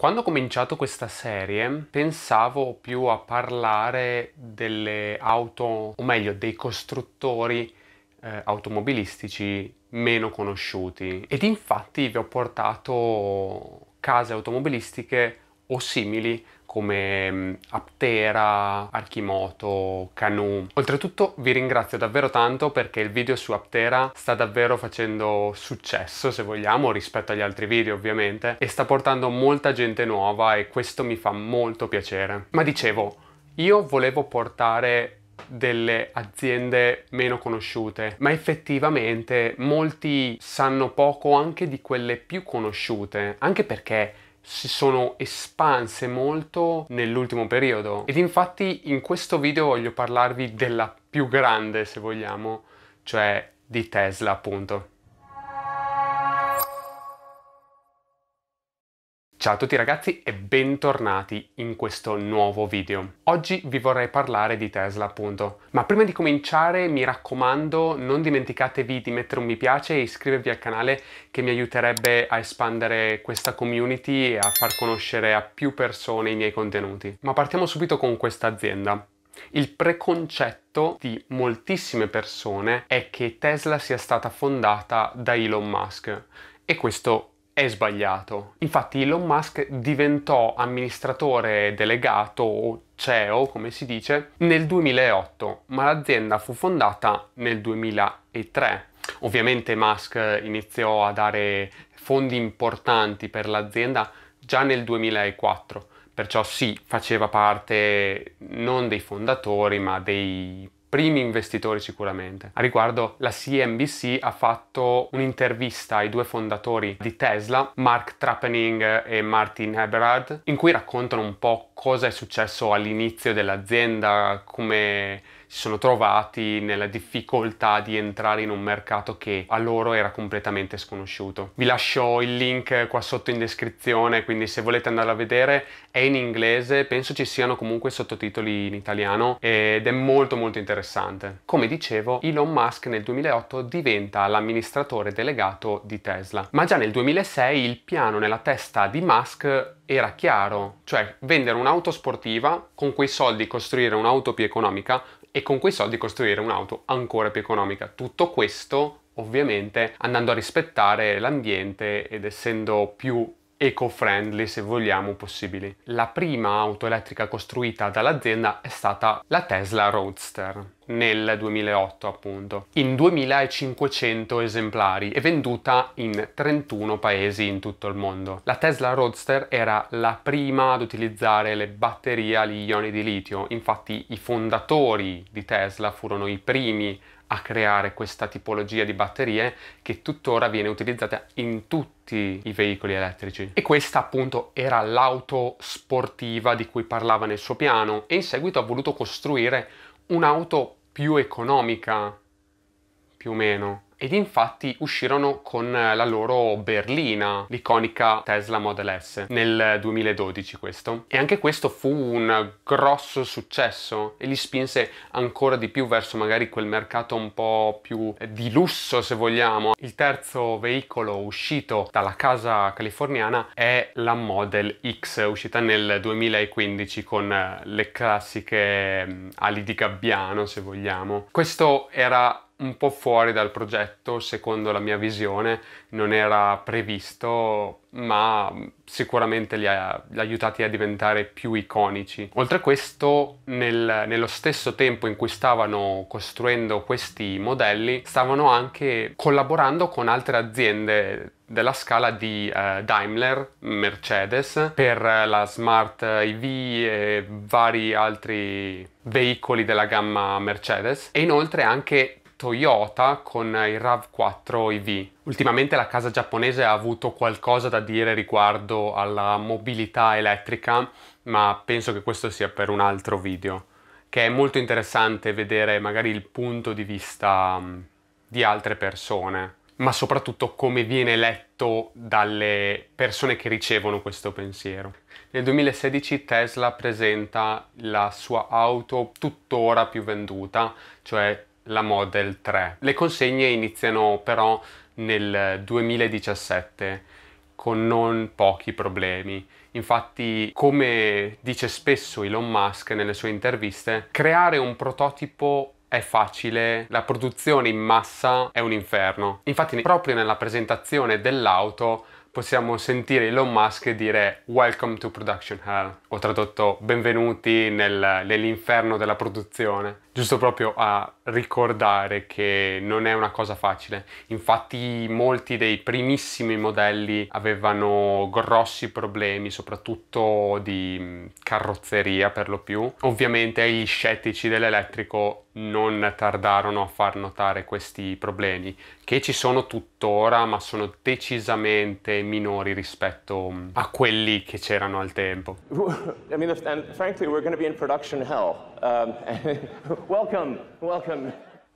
Quando ho cominciato questa serie pensavo più a parlare delle auto, o meglio dei costruttori eh, automobilistici meno conosciuti ed infatti vi ho portato case automobilistiche o simili come mm, Aptera, Archimoto, Canu. Oltretutto vi ringrazio davvero tanto perché il video su Aptera sta davvero facendo successo, se vogliamo, rispetto agli altri video ovviamente, e sta portando molta gente nuova e questo mi fa molto piacere. Ma dicevo, io volevo portare delle aziende meno conosciute, ma effettivamente molti sanno poco anche di quelle più conosciute, anche perché si sono espanse molto nell'ultimo periodo ed infatti in questo video voglio parlarvi della più grande se vogliamo, cioè di Tesla appunto. Ciao a tutti ragazzi e bentornati in questo nuovo video. Oggi vi vorrei parlare di Tesla appunto, ma prima di cominciare mi raccomando non dimenticatevi di mettere un mi piace e iscrivervi al canale che mi aiuterebbe a espandere questa community e a far conoscere a più persone i miei contenuti. Ma partiamo subito con questa azienda. Il preconcetto di moltissime persone è che Tesla sia stata fondata da Elon Musk e questo è sbagliato. Infatti Elon Musk diventò amministratore delegato o CEO, come si dice, nel 2008, ma l'azienda fu fondata nel 2003. Ovviamente Musk iniziò a dare fondi importanti per l'azienda già nel 2004, perciò sì, faceva parte non dei fondatori, ma dei primi investitori sicuramente. A riguardo la CNBC ha fatto un'intervista ai due fondatori di Tesla, Mark Trappening e Martin Eberhard, in cui raccontano un po' cosa è successo all'inizio dell'azienda, come si sono trovati nella difficoltà di entrare in un mercato che a loro era completamente sconosciuto. Vi lascio il link qua sotto in descrizione, quindi se volete andarla a vedere è in inglese, penso ci siano comunque sottotitoli in italiano ed è molto molto interessante. Come dicevo, Elon Musk nel 2008 diventa l'amministratore delegato di Tesla, ma già nel 2006 il piano nella testa di Musk era chiaro, cioè vendere un'auto sportiva, con quei soldi costruire un'auto più economica, e con quei soldi costruire un'auto ancora più economica. Tutto questo ovviamente andando a rispettare l'ambiente ed essendo più eco-friendly, se vogliamo, possibili. La prima auto elettrica costruita dall'azienda è stata la Tesla Roadster nel 2008 appunto, in 2500 esemplari e venduta in 31 paesi in tutto il mondo. La Tesla Roadster era la prima ad utilizzare le batterie agli ioni di litio, infatti i fondatori di Tesla furono i primi a creare questa tipologia di batterie che tuttora viene utilizzata in tutto tutti i veicoli elettrici. E questa appunto era l'auto sportiva di cui parlava nel suo piano e in seguito ha voluto costruire un'auto più economica, più o meno ed infatti uscirono con la loro berlina, l'iconica Tesla Model S, nel 2012 questo. E anche questo fu un grosso successo e li spinse ancora di più verso magari quel mercato un po' più di lusso se vogliamo. Il terzo veicolo uscito dalla casa californiana è la Model X, uscita nel 2015 con le classiche mm, ali di gabbiano se vogliamo. Questo era un po' fuori dal progetto, secondo la mia visione, non era previsto, ma sicuramente li ha, li aiutati a diventare più iconici. Oltre a questo, nel, nello stesso tempo in cui stavano costruendo questi modelli, stavano anche collaborando con altre aziende della scala di eh, Daimler, Mercedes, per la Smart EV e vari altri veicoli della gamma Mercedes e inoltre anche Toyota con il RAV4 EV. Ultimamente la casa giapponese ha avuto qualcosa da dire riguardo alla mobilità elettrica, ma penso che questo sia per un altro video, che è molto interessante vedere magari il punto di vista mm, di altre persone, ma soprattutto come viene letto dalle persone che ricevono questo pensiero. Nel 2016 Tesla presenta la sua auto tuttora più venduta, cioè la Model 3. Le consegne iniziano però nel 2017 con non pochi problemi. Infatti, come dice spesso Elon Musk nelle sue interviste, creare un prototipo è facile, la produzione in massa è un inferno. Infatti, proprio nella presentazione dell'auto possiamo sentire Elon Musk dire Welcome to Production Hell, o tradotto benvenuti nel, nell'inferno della produzione giusto proprio a ricordare che non è una cosa facile. Infatti molti dei primissimi modelli avevano grossi problemi, soprattutto di mm, carrozzeria per lo più. Ovviamente gli scettici dell'elettrico non tardarono a far notare questi problemi, che ci sono tuttora, ma sono decisamente minori rispetto mm, a quelli che c'erano al tempo. I mean, and frankly, we're going to be in production hell. Um, Welcome, welcome.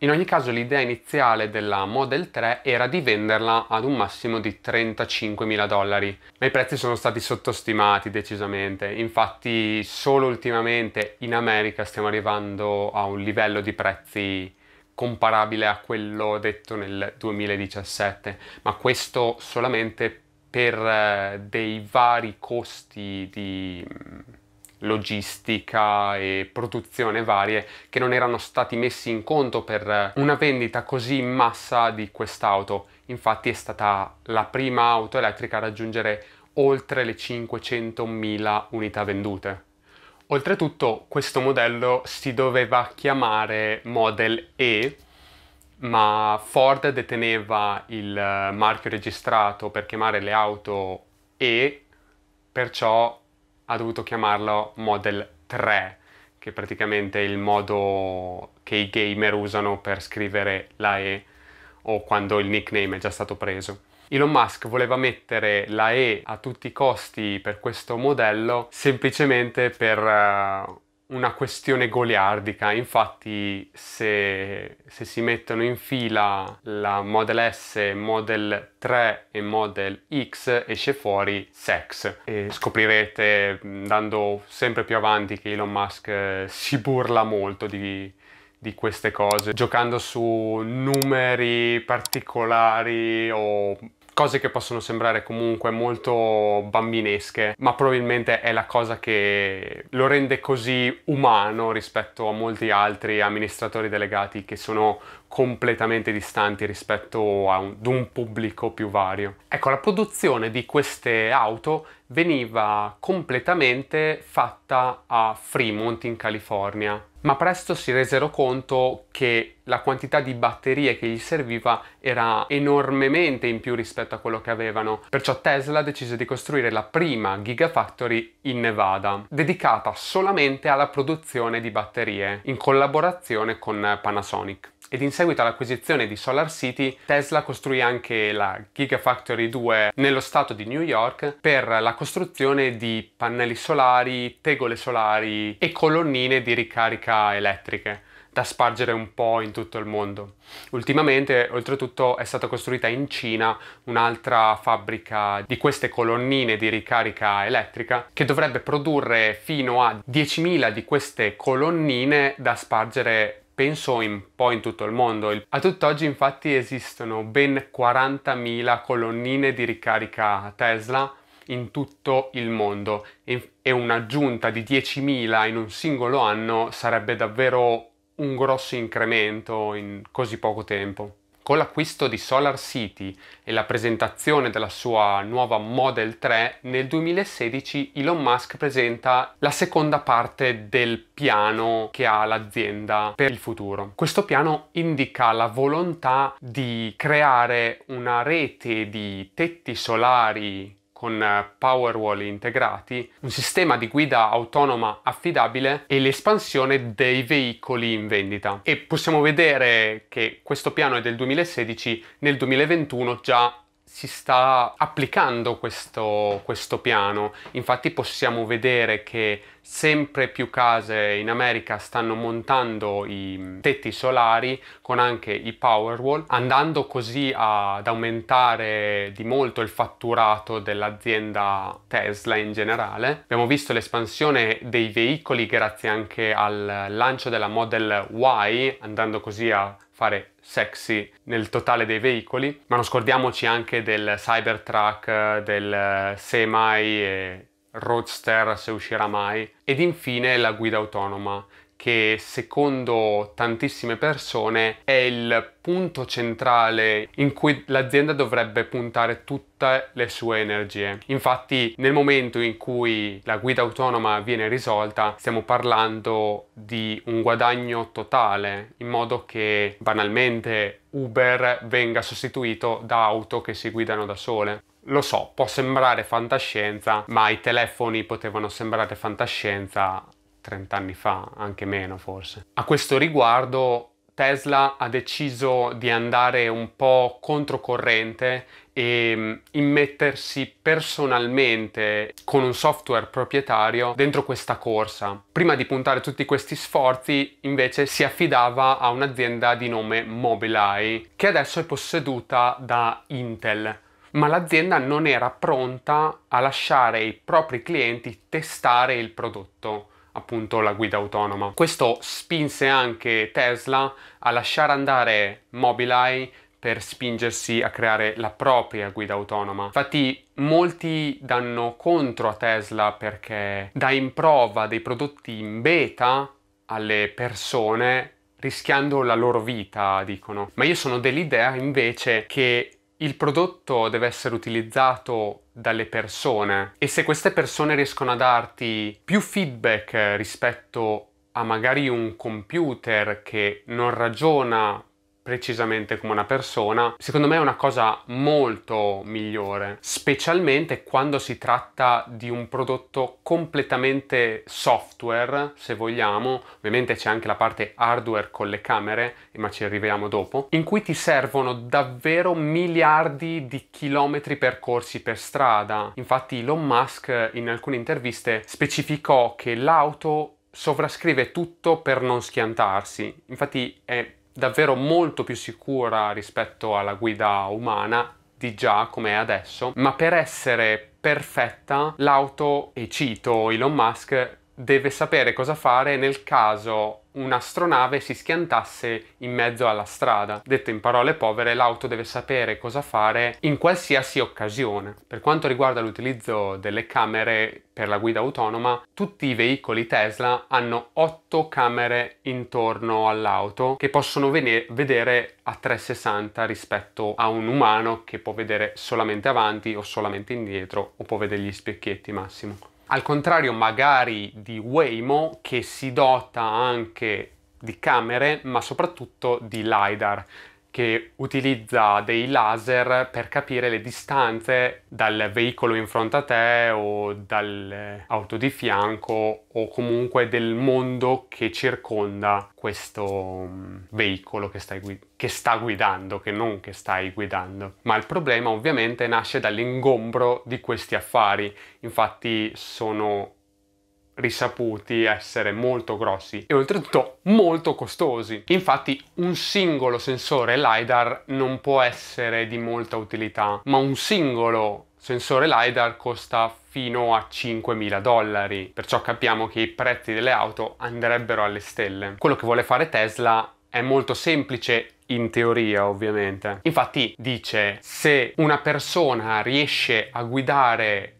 In ogni caso l'idea iniziale della Model 3 era di venderla ad un massimo di 35.000 dollari, ma i prezzi sono stati sottostimati decisamente, infatti solo ultimamente in America stiamo arrivando a un livello di prezzi comparabile a quello detto nel 2017, ma questo solamente per eh, dei vari costi di mm, logistica e produzione varie che non erano stati messi in conto per una vendita così in massa di quest'auto. Infatti è stata la prima auto elettrica a raggiungere oltre le 500.000 unità vendute. Oltretutto questo modello si doveva chiamare Model E, ma Ford deteneva il marchio registrato per chiamare le auto E, perciò ha dovuto chiamarlo Model 3, che è praticamente il modo che i gamer usano per scrivere la E o quando il nickname è già stato preso. Elon Musk voleva mettere la E a tutti i costi per questo modello semplicemente per eh, una questione goliardica, infatti se, se, si mettono in fila la Model S, Model 3 e Model X esce fuori Sex e scoprirete andando sempre più avanti che Elon Musk eh, si burla molto di, di queste cose, giocando su numeri particolari o cose che possono sembrare comunque molto bambinesche, ma probabilmente è la cosa che lo rende così umano rispetto a molti altri amministratori delegati che sono completamente distanti rispetto ad un, un pubblico più vario. Ecco, la produzione di queste auto veniva completamente fatta a Fremont in California, ma presto si resero conto che la quantità di batterie che gli serviva era enormemente in più rispetto a quello che avevano, perciò Tesla decise di costruire la prima Gigafactory in Nevada, dedicata solamente alla produzione di batterie, in collaborazione con Panasonic. Ed in seguito all'acquisizione di Solar City, Tesla costruì anche la Gigafactory 2 nello stato di New York per la costruzione di pannelli solari, tegole solari e colonnine di ricarica elettriche da spargere un po' in tutto il mondo. Ultimamente, oltretutto, è stata costruita in Cina un'altra fabbrica di queste colonnine di ricarica elettrica che dovrebbe produrre fino a 10.000 di queste colonnine da spargere penso un po' in tutto il mondo. A tutt'oggi infatti esistono ben 40.000 colonnine di ricarica Tesla in tutto il mondo e un'aggiunta di 10.000 in un singolo anno sarebbe davvero un grosso incremento in così poco tempo. Con l'acquisto di Solar City e la presentazione della sua nuova Model 3, nel 2016 Elon Musk presenta la seconda parte del piano che ha l'azienda per il futuro. Questo piano indica la volontà di creare una rete di tetti solari con eh, Powerwall integrati, un sistema di guida autonoma affidabile e l'espansione dei veicoli in vendita. E possiamo vedere che questo piano è del 2016, nel 2021 già si sta applicando questo, questo piano. Infatti possiamo vedere che sempre più case in America stanno montando i mm, tetti solari con anche i Powerwall, andando così ad aumentare di molto il fatturato dell'azienda Tesla in generale. Abbiamo visto l'espansione dei veicoli grazie anche al lancio della Model Y, andando così a fare sexy nel totale dei veicoli, ma non scordiamoci anche del Cybertruck, del eh, Semi e Roadster se uscirà mai ed infine la guida autonoma che secondo tantissime persone è il punto centrale in cui l'azienda dovrebbe puntare tutte le sue energie. Infatti nel momento in cui la guida autonoma viene risolta stiamo parlando di un guadagno totale in modo che banalmente Uber venga sostituito da auto che si guidano da sole. Lo so, può sembrare fantascienza, ma i telefoni potevano sembrare fantascienza 30 anni fa, anche meno forse. A questo riguardo Tesla ha deciso di andare un po' controcorrente e mm, immettersi personalmente con un software proprietario dentro questa corsa. Prima di puntare tutti questi sforzi invece si affidava a un'azienda di nome Mobileye che adesso è posseduta da Intel ma l'azienda non era pronta a lasciare i propri clienti testare il prodotto appunto la guida autonoma. Questo spinse anche Tesla a lasciare andare Mobileye per spingersi a creare la propria guida autonoma. Infatti molti danno contro a Tesla perché dà in prova dei prodotti in beta alle persone rischiando la loro vita, dicono. Ma io sono dell'idea invece che il prodotto deve essere utilizzato dalle persone e se queste persone riescono a darti più feedback rispetto a magari un computer che non ragiona precisamente come una persona, secondo me è una cosa molto migliore, specialmente quando si tratta di un prodotto completamente software, se vogliamo, ovviamente c'è anche la parte hardware con le camere, ma ci arriviamo dopo, in cui ti servono davvero miliardi di chilometri percorsi per strada. Infatti Elon Musk in alcune interviste specificò che l'auto sovrascrive tutto per non schiantarsi. Infatti è davvero molto più sicura rispetto alla guida umana di già come è adesso, ma per essere perfetta l'auto, e cito Elon Musk, deve sapere cosa fare nel caso un'astronave si schiantasse in mezzo alla strada. Detto in parole povere, l'auto deve sapere cosa fare in qualsiasi occasione. Per quanto riguarda l'utilizzo delle camere per la guida autonoma, tutti i veicoli Tesla hanno otto camere intorno all'auto che possono vedere a 360 rispetto a un umano che può vedere solamente avanti o solamente indietro o può vedere gli specchietti massimo. Al contrario magari di Waymo che si dota anche di camere ma soprattutto di LiDAR che utilizza dei laser per capire le distanze dal veicolo in fronte a te o dall'auto eh, di fianco o comunque del mondo che circonda questo mm, veicolo che, gui- che sta guidando, che non che stai guidando. Ma il problema ovviamente nasce dall'ingombro di questi affari, infatti sono risaputi essere molto grossi e oltretutto molto costosi. Infatti un singolo sensore LiDAR non può essere di molta utilità, ma un singolo sensore LiDAR costa fino a 5.000 dollari, perciò capiamo che i prezzi delle auto andrebbero alle stelle. Quello che vuole fare Tesla è molto semplice in teoria ovviamente. Infatti dice se una persona riesce a guidare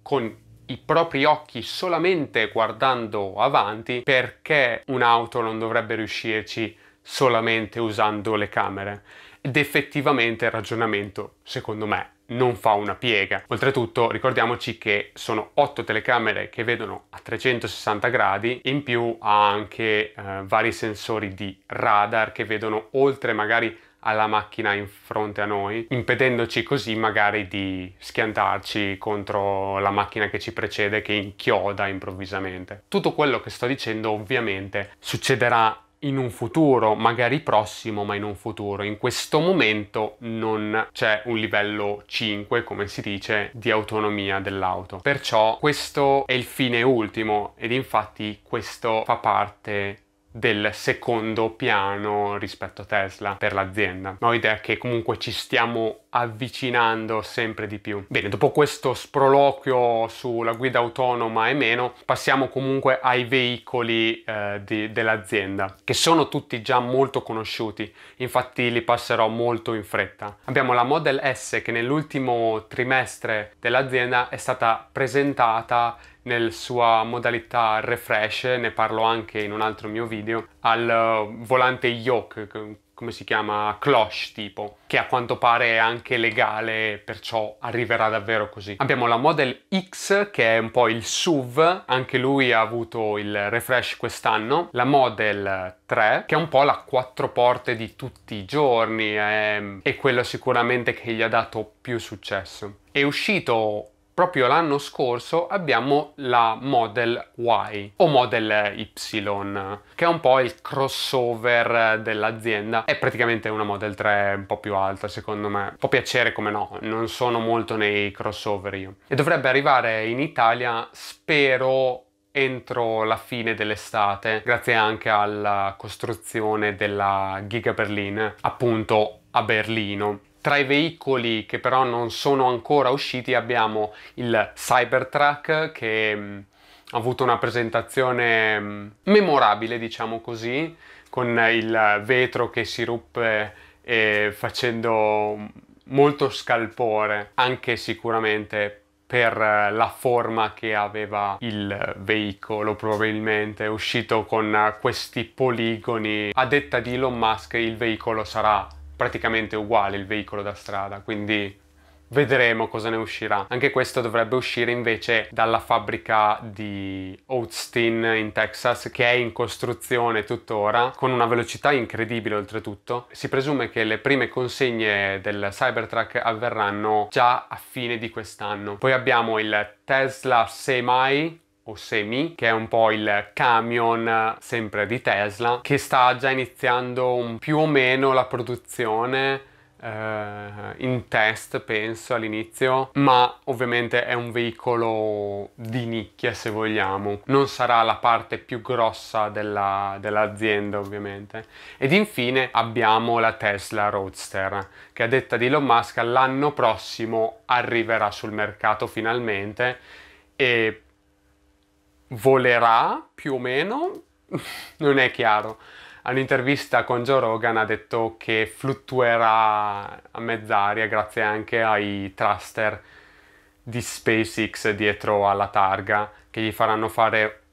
con i propri occhi solamente guardando avanti perché un'auto non dovrebbe riuscirci solamente usando le camere ed effettivamente il ragionamento secondo me non fa una piega. Oltretutto ricordiamoci che sono otto telecamere che vedono a 360 gradi, in più ha anche eh, vari sensori di radar che vedono oltre magari alla macchina in fronte a noi, impedendoci così magari di schiantarci contro la macchina che ci precede che inchioda improvvisamente. Tutto quello che sto dicendo ovviamente succederà in un futuro, magari prossimo, ma in un futuro. In questo momento non c'è un livello 5, come si dice, di autonomia dell'auto. Perciò questo è il fine ultimo ed infatti questo fa parte del secondo piano rispetto a Tesla per l'azienda, ma ho idea che comunque ci stiamo avvicinando sempre di più. Bene, dopo questo sproloquio sulla guida autonoma e meno, passiamo comunque ai veicoli eh, di, dell'azienda, che sono tutti già molto conosciuti, infatti li passerò molto in fretta. Abbiamo la Model S che nell'ultimo trimestre dell'azienda è stata presentata nella sua modalità refresh, ne parlo anche in un altro mio video, al eh, volante yoke, come si chiama, cloche tipo, che a quanto pare è anche legale, perciò arriverà davvero così. Abbiamo la Model X, che è un po' il SUV, anche lui ha avuto il refresh quest'anno, la Model 3, che è un po' la quattro porte di tutti i giorni, è, ehm, è quello sicuramente che gli ha dato più successo. È uscito proprio l'anno scorso abbiamo la Model Y o Model Y, che è un po' il crossover dell'azienda. È praticamente una Model 3 un po' più alta, secondo me. Può piacere come no, non sono molto nei crossover io. E dovrebbe arrivare in Italia, spero entro la fine dell'estate, grazie anche alla costruzione della Giga Berlin, appunto a Berlino. Tra i veicoli che però non sono ancora usciti abbiamo il Cybertruck che mm, ha avuto una presentazione mm, memorabile, diciamo così, con il vetro che si ruppe e eh, facendo molto scalpore, anche sicuramente per eh, la forma che aveva il veicolo probabilmente uscito con eh, questi poligoni a detta di Elon Musk il veicolo sarà praticamente uguale il veicolo da strada, quindi vedremo cosa ne uscirà. Anche questo dovrebbe uscire invece dalla fabbrica di Austin in Texas che è in costruzione tuttora con una velocità incredibile oltretutto. Si presume che le prime consegne del Cybertruck avverranno già a fine di quest'anno. Poi abbiamo il Tesla Semi o Semi, che è un po' il camion eh, sempre di Tesla, che sta già iniziando più o meno la produzione eh, in test, penso, all'inizio, ma ovviamente è un veicolo di nicchia, se vogliamo. Non sarà la parte più grossa della, dell'azienda, ovviamente. Ed infine abbiamo la Tesla Roadster, che a detta di Elon Musk l'anno prossimo arriverà sul mercato finalmente e volerà più o meno, non è chiaro. All'intervista con Joe Rogan ha detto che fluttuerà a mezz'aria grazie anche ai thruster di SpaceX dietro alla targa che gli faranno fare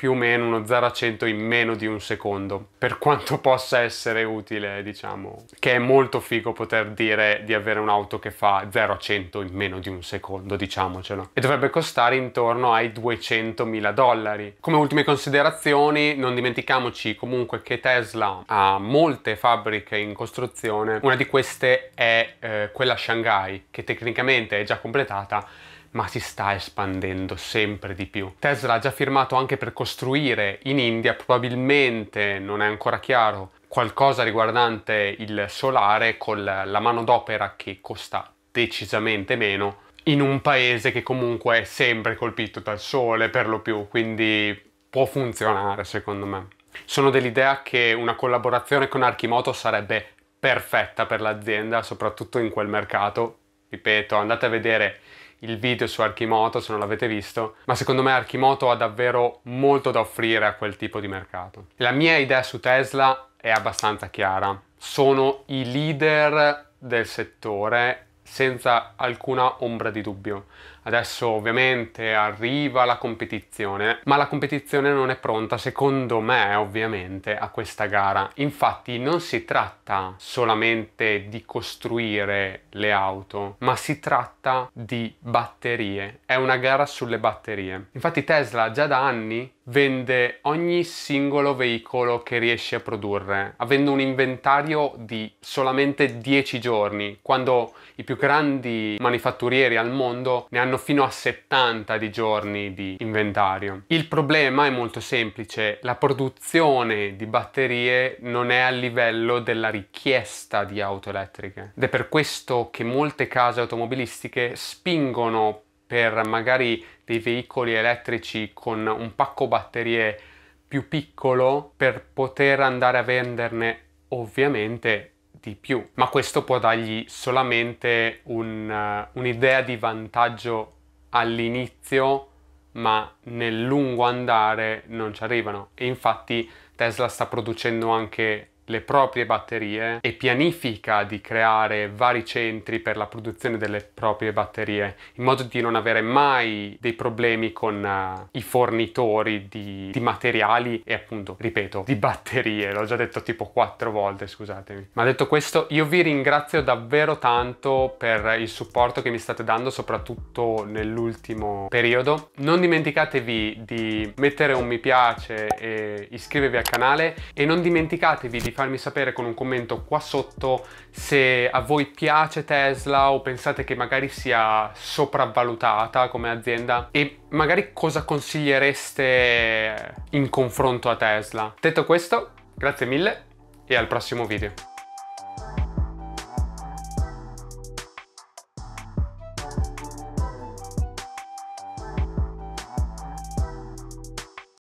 più o meno uno 0 a 100 in meno di un secondo, per quanto possa essere utile, diciamo, che è molto figo poter dire di avere un'auto che fa 0 a 100 in meno di un secondo, diciamocelo. E dovrebbe costare intorno ai 200.000 dollari. Come ultime considerazioni, non dimentichiamoci comunque che Tesla ha molte fabbriche in costruzione, una di queste è eh, quella a Shanghai, che tecnicamente è già completata ma si sta espandendo sempre di più. Tesla ha già firmato anche per costruire in India, probabilmente non è ancora chiaro, qualcosa riguardante il solare con la manodopera che costa decisamente meno in un paese che comunque è sempre colpito dal sole per lo più, quindi può funzionare secondo me. Sono dell'idea che una collaborazione con Archimoto sarebbe perfetta per l'azienda, soprattutto in quel mercato. Ripeto, andate a vedere il video su Archimoto se non l'avete visto, ma secondo me Archimoto ha davvero molto da offrire a quel tipo di mercato. La mia idea su Tesla è abbastanza chiara, sono i leader del settore senza alcuna ombra di dubbio Adesso ovviamente arriva la competizione, ma la competizione non è pronta secondo me ovviamente a questa gara. Infatti non si tratta solamente di costruire le auto, ma si tratta di batterie. È una gara sulle batterie. Infatti Tesla già da anni vende ogni singolo veicolo che riesce a produrre, avendo un inventario di solamente 10 giorni, quando i più grandi manifatturieri al mondo ne hanno hanno fino a 70 di giorni di inventario. Il problema è molto semplice, la produzione di batterie non è a livello della richiesta di auto elettriche ed è per questo che molte case automobilistiche spingono per magari dei veicoli elettrici con un pacco batterie più piccolo per poter andare a venderne ovviamente di più, ma questo può dargli solamente un, uh, un'idea di vantaggio all'inizio, ma nel lungo andare non ci arrivano. E infatti Tesla sta producendo anche le proprie batterie e pianifica di creare vari centri per la produzione delle proprie batterie in modo di non avere mai dei problemi con uh, i fornitori di, di, materiali e appunto ripeto di batterie l'ho già detto tipo quattro volte scusatemi ma detto questo io vi ringrazio davvero tanto per il supporto che mi state dando soprattutto nell'ultimo periodo non dimenticatevi di mettere un mi piace e iscrivervi al canale e non dimenticatevi di fare farmi sapere con un commento qua sotto se a voi piace Tesla o pensate che magari sia sopravvalutata come azienda e magari cosa consigliereste in confronto a Tesla. Detto questo, grazie mille e al prossimo video.